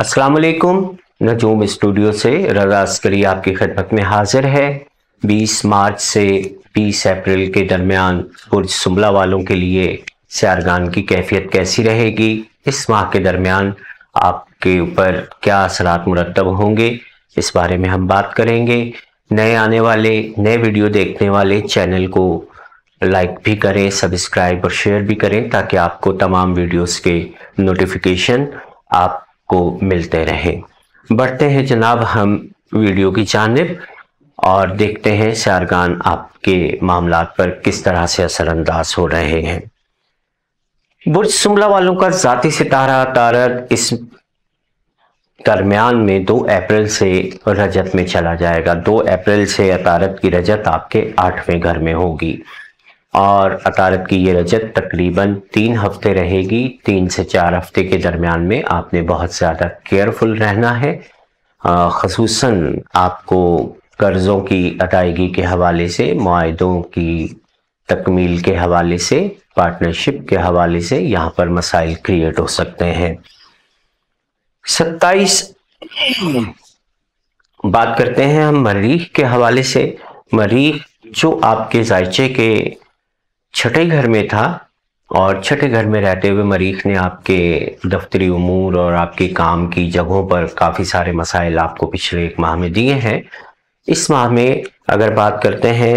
असलकुम नजूम स्टूडियो से रजा अस्करी आपकी खिदमत में हाजिर है 20 मार्च से 20 अप्रैल के दरमियान बुर्ज सुमला वालों के लिए सियारगान की कैफियत कैसी रहेगी इस माह के दरमियान आपके ऊपर क्या असरात मुरतब होंगे इस बारे में हम बात करेंगे नए आने वाले नए वीडियो देखने वाले चैनल को लाइक भी करें सब्सक्राइब और शेयर भी करें ताकि आपको तमाम वीडियोस के नोटिफिकेशन आप को मिलते रहे बढ़ते हैं जनाब हम वीडियो की जानब और देखते हैं शारगान आपके मामला पर किस तरह से असरअंदाज हो रहे हैं बुर्ज शुमला वालों का जाति सितारा तारक इस दरमियान में 2 अप्रैल से रजत में चला जाएगा 2 अप्रैल से अतारत की रजत आपके आठवें घर में होगी और अदालत की ये रजत तकरीबन तीन हफ्ते रहेगी तीन से चार हफ्ते के दरमियान में आपने बहुत ज़्यादा केयरफुल रहना है खसूस आपको कर्ज़ों की अदायगी के हवाले से माहों की तकमील के हवाले से पार्टनरशिप के हवाले से यहाँ पर मसाइल क्रिएट हो सकते हैं सत्ताईस बात करते हैं हम मरीख के हवाले से मरीख जो आपके जायचे के छठे घर में था और छठे घर में रहते हुए मरीख ने आपके दफ्तरी उमूर और आपके काम की जगहों पर काफ़ी सारे मसाइल आपको पिछले एक माह में दिए हैं इस माह में अगर बात करते हैं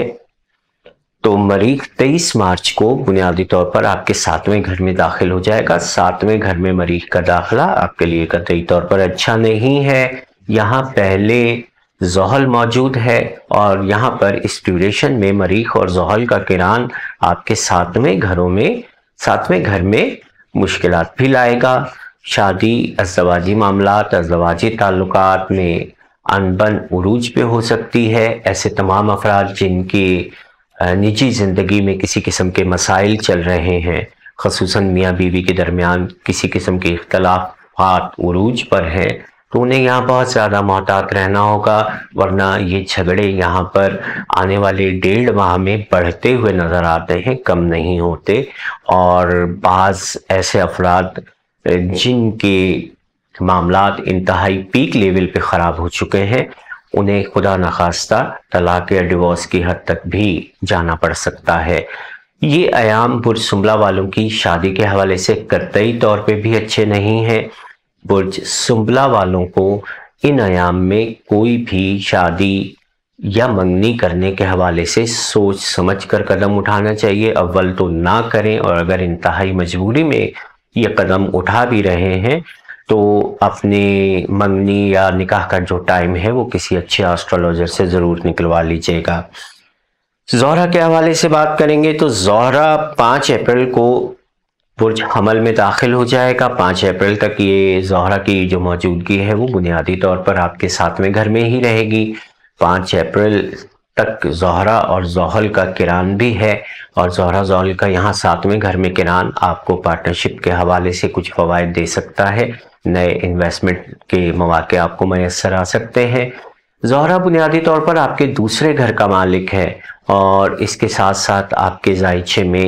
तो मरीख 23 मार्च को बुनियादी तौर पर आपके सातवें घर में दाखिल हो जाएगा सातवें घर में मरीख का दाखिला आपके लिए कतई तौर पर अच्छा नहीं है यहाँ पहले जहल मौजूद है और यहाँ पर इस ड्यूरेशन में मरीख और जहल का किरान आपके सातवें घरों में सातवें घर में मुश्किल भी लाएगा शादी अजवाजी मामला अजवाजी ताल्लुक में अनबन उरूज पे हो सकती है ऐसे तमाम अफराद जिनकी निजी ज़िंदगी में किसी किस्म के मसाइल चल रहे हैं खसूस मियाँ बीवी के दरमियान किसी किस्म के इख्तलाफात उरूज पर हैं तो उन्हें यहाँ बहुत ज़्यादा मोहतात रहना होगा वरना ये झगड़े यहाँ पर आने वाले डेढ़ माह में बढ़ते हुए नज़र आते हैं कम नहीं होते और बाज ऐसे अफराद जिनके मामला इंतहाई पीक लेवल पे ख़राब हो चुके हैं उन्हें खुदा नखास्ता तलाक या डिवोर्स की हद तक भी जाना पड़ सकता है ये आयाम बुरशुमला वालों की शादी के हवाले से कतई तौर पर भी अच्छे नहीं हैं बुर्ज सुंबला वालों को इन आयाम में कोई भी शादी या मंगनी करने के हवाले से सोच समझ कर कदम उठाना चाहिए अव्वल तो ना करें और अगर इंतहाई मजबूरी में ये कदम उठा भी रहे हैं तो अपने मंगनी या निकाह का जो टाइम है वो किसी अच्छे एस्ट्रोलॉजर से ज़रूर निकलवा लीजिएगा जहरा के हवाले से बात करेंगे तो जहरा पाँच अप्रैल को बुर्ज हमल में दाखिल हो जाएगा पाँच अप्रैल तक ये जहरा की जो मौजूदगी है वो बुनियादी तौर पर आपके सातवें घर में ही रहेगी पाँच अप्रैल तक जहरा और जहल का किरान भी है और जहरा जहल का यहाँ सातवें घर में किरान आपको पार्टनरशिप के हवाले से कुछ फवायद दे सकता है नए इन्वेस्टमेंट के मौाक़े आपको मैसर आ सकते हैं जहरा बुनियादी तौर पर आपके दूसरे घर का मालिक है और इसके साथ साथ आपके जायचे में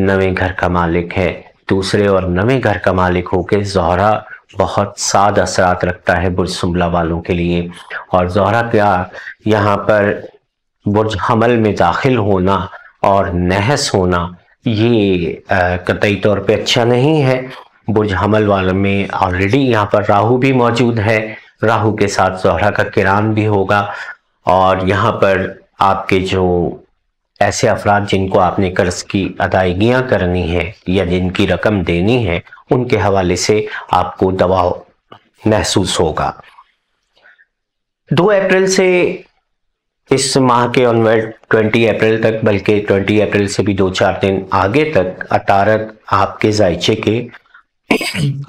नवे घर का मालिक है दूसरे और नवे घर का मालिक होके जहरा बहुत साद असरात रखता है बुर्ज सुमला वालों के लिए और जहरा क्या यहाँ पर बुर्ज हमल में दाखिल होना और नहस होना ये कतई तौर पे अच्छा नहीं है बुर्ज हमल वालों में ऑलरेडी यहाँ पर राहु भी मौजूद है राहु के साथ जहरा का किरान भी होगा और यहाँ पर आपके जो ऐसे अफराद जिनको आपने कर्ज की अदायगियाँ करनी है या जिनकी रकम देनी है उनके हवाले से आपको दबाव महसूस होगा दो अप्रैल से इस माह के ऑनवर्ड 20 अप्रैल तक बल्कि 20 अप्रैल से भी दो चार दिन आगे तक अतारत आपके जायचे के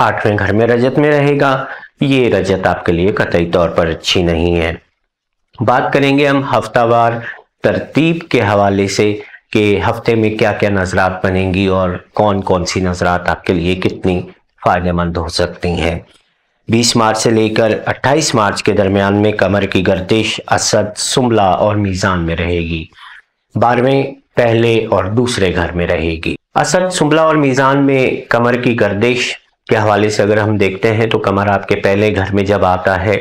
आठवें घर में रजत में रहेगा ये रजत आपके लिए कतई तौर पर अच्छी नहीं है बात करेंगे हम हफ्तावार तरतीब के हवाले से कि हफ्ते में क्या क्या नज़रात बनेंगी और कौन कौन सी नज़रात आपके लिए कितनी फ़ायदेमंद हो सकती हैं 20 मार्च से लेकर 28 मार्च के दरमियान में कमर की गर्दिश असद सुमला और मीज़ान में रहेगी बारहवें पहले और दूसरे घर में रहेगी असद सुमला और मीज़ान में कमर की गर्दिश के हवाले से अगर हम देखते हैं तो कमर आपके पहले घर में जब आता है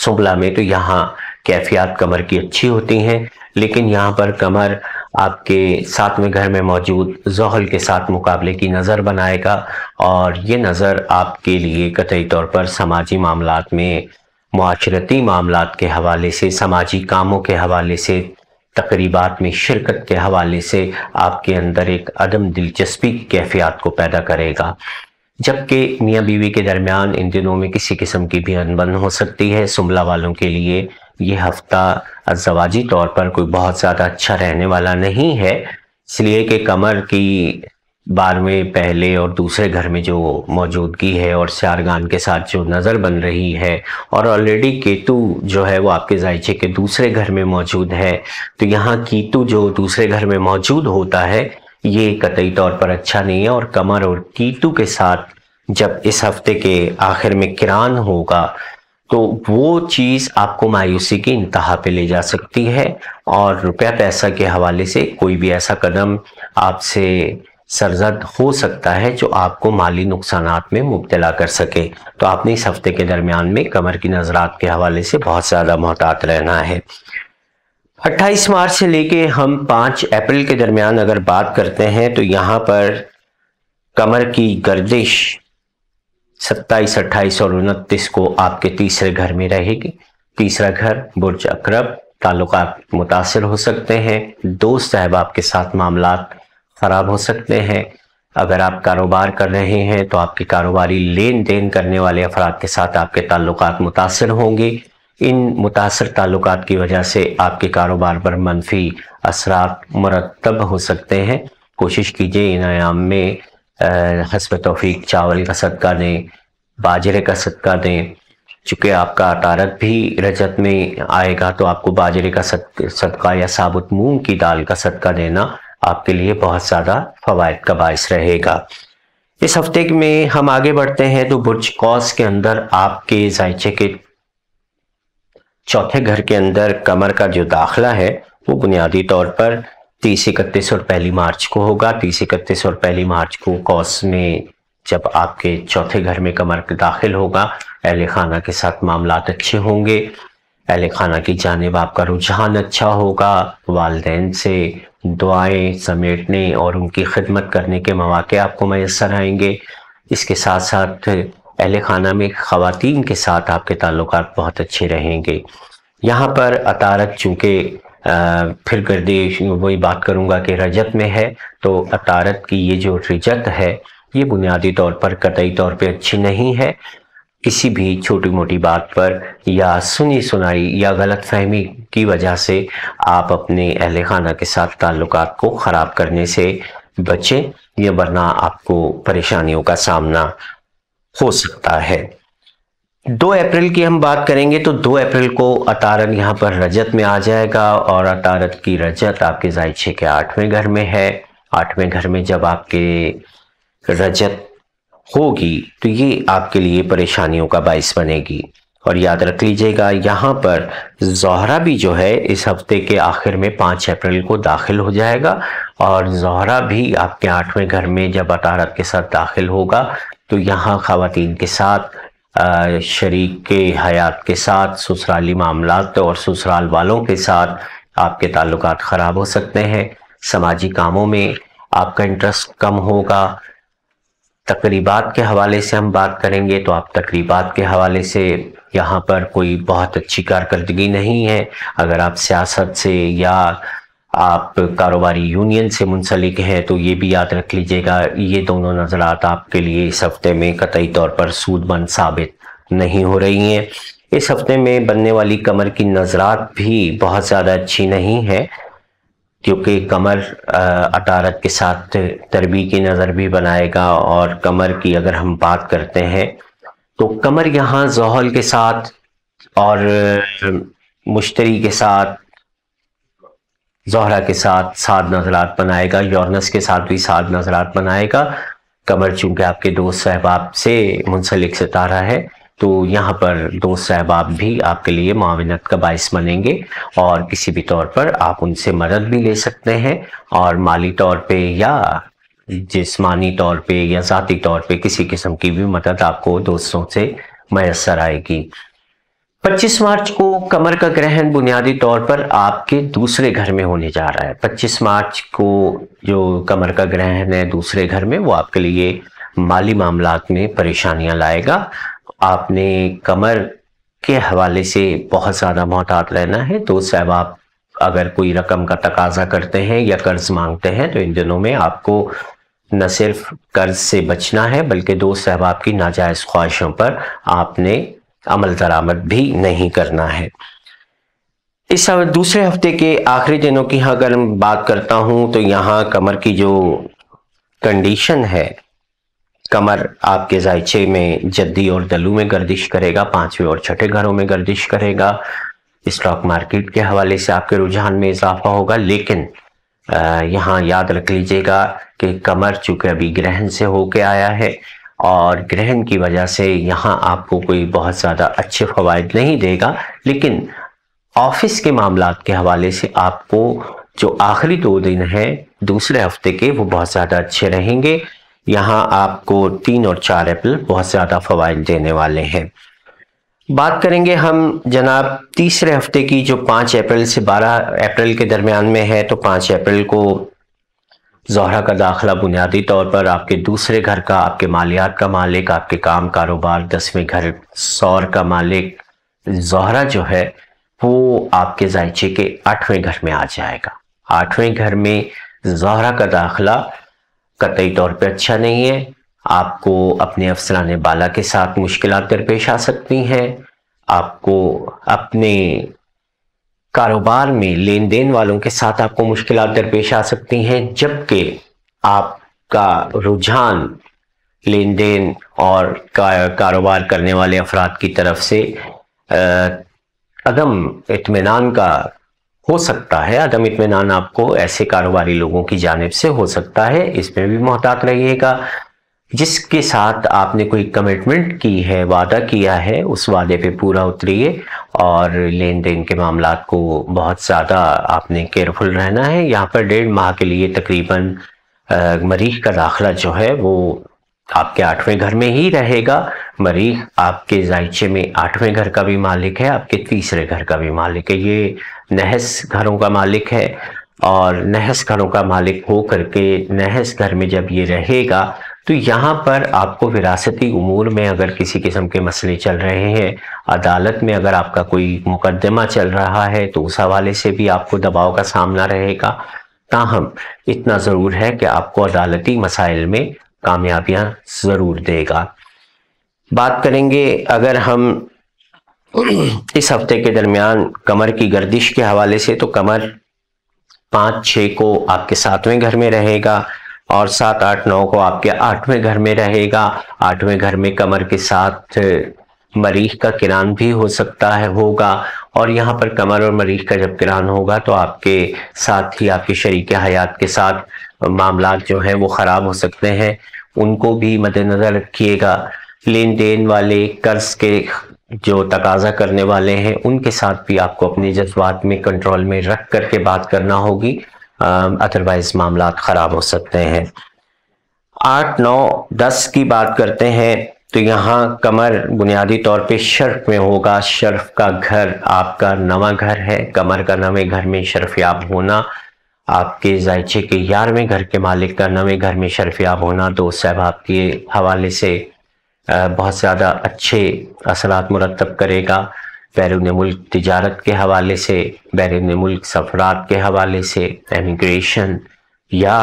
सुमला में तो यहाँ कैफियात कमर की अच्छी होती हैं लेकिन यहाँ पर कमर आपके सातवें घर में मौजूद जहल के साथ मुकाबले की नज़र बनाएगा और ये नज़र आपके लिए कतई तौर पर समाजी मामला में माशरती मामला के हवाले से समाजी कामों के हवाले से तकरीबा में शिरकत के हवाले से आपके अंदर एक अदम दिलचस्पी की कैफियात को पैदा करेगा जबकि मियाँ बीवी के दरमियान इन दिनों में किसी किस्म की भी अनबन हो सकती है शुमला वालों के लिए ये हफ्ता अजवाजी तौर पर कोई बहुत ज़्यादा अच्छा रहने वाला नहीं है इसलिए कि कमर की बारहवें पहले और दूसरे घर में जो मौजूदगी है और सियारगान के साथ जो नज़र बन रही है और ऑलरेडी केतु जो है वो आपके जायचे के दूसरे घर में मौजूद है तो यहाँ केतु जो दूसरे घर में मौजूद होता है ये कतई तौर पर अच्छा नहीं है और कमर और केतु के साथ जब इस हफ्ते के आखिर में किरान होगा तो वो चीज़ आपको मायूसी की इंतहा पे ले जा सकती है और रुपया पैसा के हवाले से कोई भी ऐसा कदम आपसे सरजद हो सकता है जो आपको माली नुकसान में मुबतला कर सके तो आपने इस हफ्ते के दरमियान में कमर की नजरात के हवाले से बहुत ज़्यादा मोहतात रहना है 28 मार्च से लेके हम 5 अप्रैल के दरमियान अगर बात करते हैं तो यहाँ पर कमर की गर्दिश सत्ताईस अट्ठाईस और उनतीस को आपके तीसरे घर में रहेगी तीसरा घर बुर्ज अक्रब ताल्लुक मुतासर हो सकते हैं दोस्त साहब आपके साथ मामला ख़राब हो सकते हैं अगर आप कारोबार कर रहे हैं तो आपके कारोबारी लेन देन करने वाले अफराद के साथ आपके ताल्लुक मुतासर होंगे इन मुतासर ताल्लुक की वजह से आपके कारोबार पर मनफी असरा मरतब हो सकते हैं कोशिश कीजिए इन आयाम में हसब तोफ़ी चावल का सदका दें बाजरे का सदका दें चूँकि आपका अटारत भी रजत में आएगा तो आपको बाजरे का सदका या साबुत मूंग की दाल का सदका देना आपके लिए बहुत ज़्यादा फवायद का बायस रहेगा इस हफ्ते में हम आगे बढ़ते हैं तो बुर्ज कौस के अंदर आपके जायचे के चौथे घर के अंदर कमर का जो दाखला है वो बुनियादी तौर पर तीस इकतीस और पहली मार्च को होगा तीस इकतीस और पहली मार्च को कॉस में जब आपके चौथे घर में कमर दाखिल होगा अहले खाना के साथ मामला अच्छे होंगे अहले खाना की जानब आपका रुझान अच्छा होगा वालदे से दुआएं समेटने और उनकी खिदमत करने के मौाक़े आपको मैसर आएंगे इसके साथ साथ अहल खाना में ख़वान के साथ आपके ताल्लुक बहुत अच्छे रहेंगे यहाँ पर अतारत चूँकि आ, फिर गर्देश वही बात करूंगा कि रजत में है तो अतारत की ये जो रजत है ये बुनियादी तौर पर कतई तौर पे अच्छी नहीं है किसी भी छोटी मोटी बात पर या सुनी सुनाई या गलत फहमी की वजह से आप अपने अहल खाना के साथ ताल्लुक को ख़राब करने से बचें या वरना आपको परेशानियों का सामना हो सकता है दो अप्रैल की हम बात करेंगे तो दो अप्रैल को अतारत यहाँ पर रजत में आ जाएगा और अतारत की रजत आपके जायचे के आठवें घर में है आठवें घर में जब आपके रजत होगी तो ये आपके लिए परेशानियों का बायस बनेगी और याद रख लीजिएगा यहाँ पर जहरा भी जो है इस हफ्ते के आखिर में पाँच अप्रैल को दाखिल हो जाएगा और जहरा भी आपके आठवें घर में जब अतारत के साथ दाखिल होगा तो यहाँ खातन के साथ शरीक के हयात के साथ ससुराली मामला और ससुराल वालों के साथ आपके ताल्लुक ख़राब हो सकते हैं समाजी कामों में आपका इंटरेस्ट कम होगा तकरीबात के हवाले से हम बात करेंगे तो आप तकरीबात के हवाले से यहाँ पर कोई बहुत अच्छी कारकर्दगी नहीं है अगर आप सियासत से या आप कारोबारी यूनियन से मुंसलिक हैं तो ये भी याद रख लीजिएगा ये दोनों नज़रात आपके लिए इस हफ्ते में कतई तौर पर सूदमंद साबित नहीं हो रही हैं इस हफ्ते में बनने वाली कमर की नज़रात भी बहुत ज़्यादा अच्छी नहीं है क्योंकि कमर अटारत के साथ तरबी की नज़र भी बनाएगा और कमर की अगर हम बात करते हैं तो कमर यहाँ जहल के साथ और मुश्तरी के साथ जहरा के साथ सात नजरात बनाएगा यौनस के साथ भी सात नजरात बनाएगा कमर चूंकि आपके दोस्त सहबाब से मुंसलिक सितारा है तो यहाँ पर दोस्त सहबाब भी आपके लिए माविनत का बायस बनेंगे और किसी भी तौर पर आप उनसे मदद भी ले सकते हैं और माली तौर पे या जिस्मानी तौर पे या ज़ाती तौर पे किसी किस्म की भी मदद आपको दोस्तों से मैसर आएगी 25 मार्च को कमर का ग्रहण बुनियादी तौर पर आपके दूसरे घर में होने जा रहा है 25 मार्च को जो कमर का ग्रहण है दूसरे घर में वो आपके लिए माली मामला में परेशानियां लाएगा आपने कमर के हवाले से बहुत ज़्यादा मोहतात रहना है तो साहब आप अगर कोई रकम का तकाजा करते हैं या कर्ज मांगते हैं तो इन दिनों में आपको न सिर्फ कर्ज से बचना है बल्कि दोस्त साहब आपकी नाजायज़ ख्वाहिशों पर आपने अमल दरामद भी नहीं करना है इस दूसरे हफ्ते के आखिरी दिनों की अगर बात करता हूं तो यहाँ कमर की जो कंडीशन है कमर आपके जायचे में जद्दी और दलू में गर्दिश करेगा पांचवें और छठे घरों में गर्दिश करेगा स्टॉक मार्केट के हवाले से आपके रुझान में इजाफा होगा लेकिन यहाँ याद रख लीजिएगा कि कमर चूंकि अभी ग्रहण से होके आया है और ग्रहण की वजह से यहाँ आपको कोई बहुत ज़्यादा अच्छे फवायद नहीं देगा लेकिन ऑफिस के मामला के हवाले से आपको जो आखिरी दो दिन है दूसरे हफ्ते के वो बहुत ज़्यादा अच्छे रहेंगे यहाँ आपको तीन और चार अप्रैल बहुत ज़्यादा फवायद देने वाले हैं बात करेंगे हम जनाब तीसरे हफ्ते की जो पाँच अप्रैल से बारह अप्रैल के दरमियान में है तो पाँच अप्रैल को जहरा का दाखला बुनियादी तौर पर आपके दूसरे घर का आपके मालियात का मालिक आपके काम कारोबार दसवें घर सौर का मालिक जहरा जो है वो आपके जायचे के आठवें घर में आ जाएगा आठवें घर में जहरा का दाखला कतई तौर पर अच्छा नहीं है आपको अपने अफसरान बाला के साथ मुश्किल दरपेश आ सकती हैं आपको अपने कारोबार में लेन देन वालों के साथ आपको मुश्किल दरपेश आ सकती हैं जबकि आपका रुझान लेन देन और कारोबार करने वाले अफराद की तरफ से अदम इतमान का हो सकता है अदम इतमान आपको ऐसे कारोबारी लोगों की जानब से हो सकता है इसमें भी मोहतात रहिएगा जिसके साथ आपने कोई कमिटमेंट की है वादा किया है उस वादे पे पूरा उतरिए और लेन देन के मामला को बहुत ज़्यादा आपने केयरफुल रहना है यहाँ पर डेढ़ माह के लिए तकरीबन मरीख का दाखला जो है वो आपके आठवें घर में ही रहेगा मरीख आपके जायचे में आठवें घर का भी मालिक है आपके तीसरे घर का भी मालिक है ये नहस घरों का मालिक है और नहस घरों का मालिक हो करके नहस घर में जब ये रहेगा तो यहाँ पर आपको विरासती उमूर में अगर किसी किस्म के मसले चल रहे हैं अदालत में अगर आपका कोई मुकदमा चल रहा है तो उस हवाले से भी आपको दबाव का सामना रहेगा ताहम इतना ज़रूर है कि आपको अदालती मसाइल में कामयाबियां ज़रूर देगा बात करेंगे अगर हम इस हफ्ते के दरमियान कमर की गर्दिश के हवाले से तो कमर पाँच छः को आपके सातवें घर में रहेगा और सात आठ नौ को आपके आठवें घर में रहेगा आठवें घर में कमर के साथ मरीख का किरान भी हो सकता है होगा और यहाँ पर कमर और मरीख का जब किरान होगा तो आपके साथ ही आपके शरीक हयात के साथ मामला जो हैं वो ख़राब हो सकते हैं उनको भी मद्देनजर रखिएगा लेन देन वाले कर्ज के जो तकाजा करने वाले हैं उनके साथ भी आपको अपने जज्बात में कंट्रोल में रख करके बात करना होगी अदरवाइज मामला ख़राब हो सकते हैं आठ नौ दस की बात करते हैं तो यहाँ कमर बुनियादी तौर पे शर्फ में होगा शर्फ का घर आपका नवा घर है कमर का नवे घर में याब होना आपके जायचे के ग्यारहवें घर के मालिक का नवे घर में याब होना तो साहब आपके हवाले से बहुत ज़्यादा अच्छे असरात मुरतब करेगा बैरून मुल्क तजारत के हवाले से बैरून मुल्क सफरात के हवाले से एमिग्रेशन या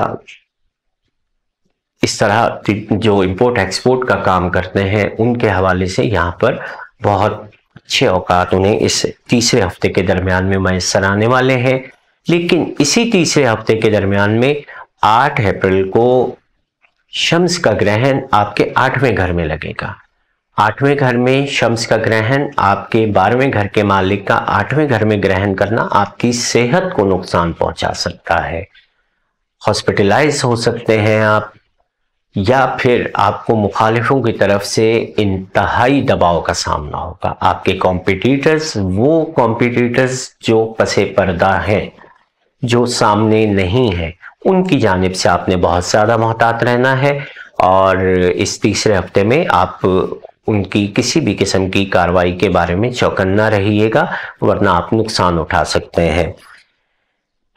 इस तरह जो इम्पोर्ट एक्सपोर्ट का काम करते हैं उनके हवाले से यहाँ पर बहुत अच्छे अवकात उन्हें इस तीसरे हफ्ते के दरमियान में मैसर आने वाले हैं लेकिन इसी तीसरे हफ्ते के दरमियान में आठ अप्रैल को शम्स का ग्रहण आपके आठवें घर में लगेगा आठवें घर में शम्स का ग्रहण आपके बारहवें घर के मालिक का आठवें घर में ग्रहण करना आपकी सेहत को नुकसान पहुंचा सकता है हॉस्पिटलाइज हो सकते हैं आप या फिर आपको मुखालिफों की तरफ से इंतहाई दबाव का सामना होगा आपके कॉम्पिटिटर्स वो कॉम्पिटिटर्स जो पसे पर्दा हैं जो सामने नहीं है उनकी जानब से आपने बहुत ज़्यादा मोहतात रहना है और इस तीसरे हफ्ते में आप उनकी किसी भी किस्म की कार्रवाई के बारे में चौकन्ना रहिएगा वरना आप नुकसान उठा सकते हैं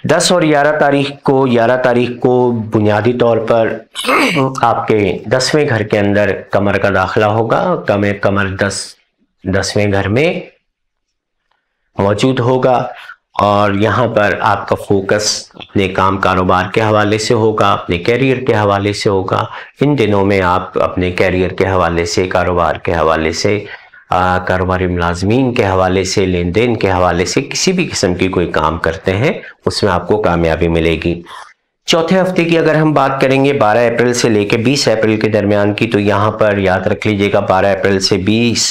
दस और ग्यारह तारीख को ग्यारह तारीख को बुनियादी तौर पर आपके दसवें घर के अंदर कमर का दाखला होगा कमे कमर दस दसवें घर में मौजूद होगा और यहाँ पर आपका फोकस अपने काम कारोबार के हवाले से होगा अपने कैरियर के हवाले से होगा इन दिनों में आप अपने कैरियर के हवाले से कारोबार के हवाले से कारोबारी मुलाजमीन के हवाले से लेन देन के हवाले से किसी भी किस्म की कोई काम करते हैं उसमें आपको कामयाबी मिलेगी चौथे हफ्ते की अगर हम बात करेंगे 12 अप्रैल से लेकर 20 अप्रैल के दरमियान की तो यहाँ पर याद रख लीजिएगा 12 अप्रैल से 20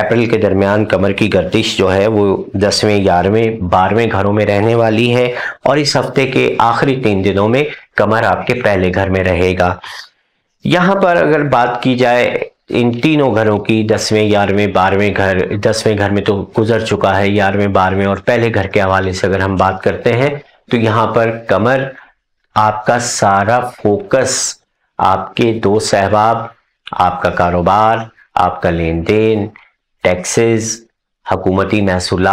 अप्रैल के दरमियान कमर की गर्दिश जो है वो दसवें ग्यारहवें बारहवें घरों में रहने वाली है और इस हफ्ते के आखिरी तीन दिनों में कमर आपके पहले घर में रहेगा यहाँ पर अगर बात की जाए इन तीनों घरों की दसवें ग्यारहवें बारहवें घर दसवें घर में तो गुजर चुका है ग्यारहवें बारहवें और पहले घर के हवाले से अगर हम बात करते हैं तो यहाँ पर कमर आपका सारा फोकस आपके दो सहबाब आपका कारोबार आपका लेन देन टैक्सेस हकूमती महसूल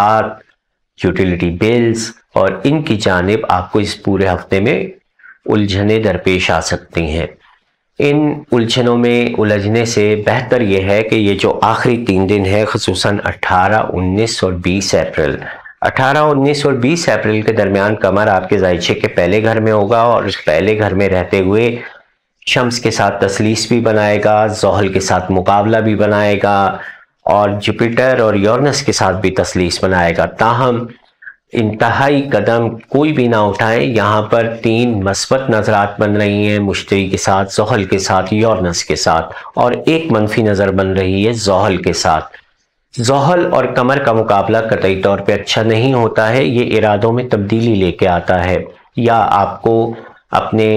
यूटिलिटी बिल्स और इनकी जानब आपको इस पूरे हफ्ते में उलझने दरपेश आ सकती हैं इन उलझनों में उलझने से बेहतर यह है कि ये जो आखिरी तीन दिन है खसूस अठारह उन्नीस और बीस अप्रैल 18, 19 और 20 अप्रैल के दरमियान कमर आपके जायचे के पहले घर में होगा और उस पहले घर में रहते हुए शम्स के साथ तसलीस भी बनाएगा जोहल के साथ मुकाबला भी बनाएगा और जुपिटर और योनस के साथ भी तसलीस बनाएगा ताहम इंतहाई कदम कोई भी ना उठाए यहाँ पर तीन मस्बत नज़रात बन रही हैं मुश्तरी के साथ जहल के साथ योरनस के साथ और एक मनफी नज़र बन रही है जहल के साथ जहल और कमर का मुकाबला कतई तौर पे अच्छा नहीं होता है ये इरादों में तब्दीली लेके आता है या आपको अपने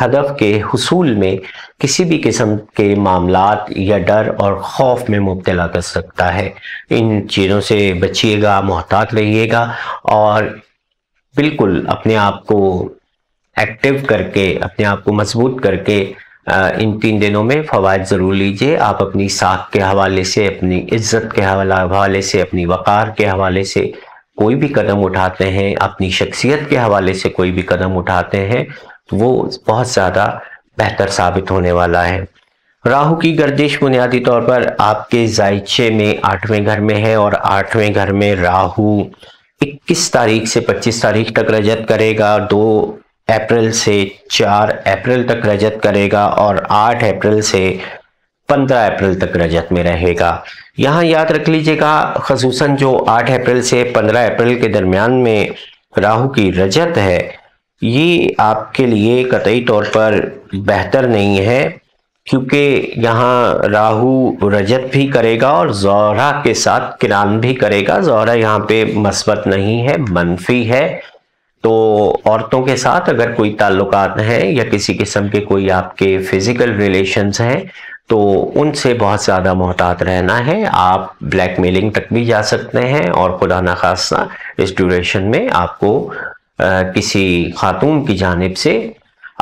हदफ के हसूल में किसी भी किस्म के मामला या डर और खौफ में मुबतला कर सकता है इन चीज़ों से बचिएगा मोहतात रहिएगा और बिल्कुल अपने आप को एक्टिव करके अपने आप को मजबूत करके इन तीन दिनों में फ़वाद ज़रूर लीजिए आप अपनी साख के हवाले से अपनी इज्जत के हवाले से अपनी वक़ार के हवाले से कोई भी कदम उठाते हैं अपनी शख्सियत के हवाले से कोई भी कदम उठाते हैं तो वो बहुत ज़्यादा बेहतर साबित होने वाला है राहु की गर्दिश बुनियादी तौर पर आपके जायचे में आठवें घर में है और आठवें घर में राहु 21 तारीख से 25 तारीख तक रजत करेगा दो अप्रैल से 4 अप्रैल तक रजत करेगा और 8 अप्रैल से पंद्रह अप्रैल तक रजत में रहेगा यहाँ याद रख लीजिएगा खसूस जो आठ अप्रैल से पंद्रह अप्रैल के दरमियान में राहु की रजत है ये आपके लिए कतई तौर पर बेहतर नहीं है क्योंकि यहाँ राहु रजत भी करेगा और जौहरा के साथ किरान भी करेगा जौहरा यहाँ पे मस्बत नहीं है मनफी है तो औरतों के साथ अगर कोई ताल्लुकात हैं या किसी किस्म के कोई आपके फिजिकल रिलेशंस हैं तो उनसे बहुत ज़्यादा मोहतात रहना है आप ब्लैक मेलिंग तक भी जा सकते हैं और खुदा न खासा इस ड्यूरेशन में आपको आ, किसी खातून की जानब से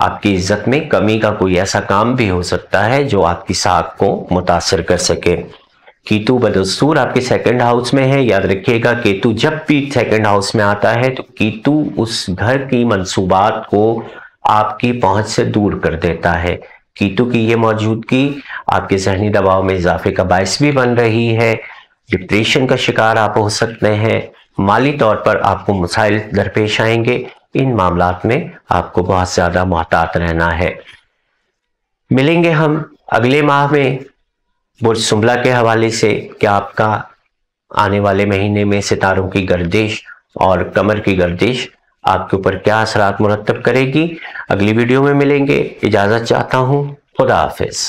आपकी इज्जत में कमी का कोई ऐसा काम भी हो सकता है जो आपकी साख को मुतासर कर सके केतु बदस्तूर आपके सेकंड हाउस में है याद रखिएगा केतु जब भी सेकंड हाउस में आता है तो केतु उस घर की मंसूबात को आपकी पहुंच से दूर कर देता है कीटो की ये मौजूदगी आपके जहनी दबाव में इजाफे का बायस भी बन रही है डिप्रेशन का शिकार आप हो सकते हैं माली तौर पर आपको मसाइल दरपेश आएंगे इन मामला में आपको बहुत ज़्यादा मोहतात रहना है मिलेंगे हम अगले माह में बुर्ज सुमला के हवाले से क्या आपका आने वाले महीने में सितारों की गर्दिश और कमर की गर्दिश आपके ऊपर क्या असरात मुरतब करेगी अगली वीडियो में मिलेंगे इजाज़त चाहता हूँ खुदा हाफिज़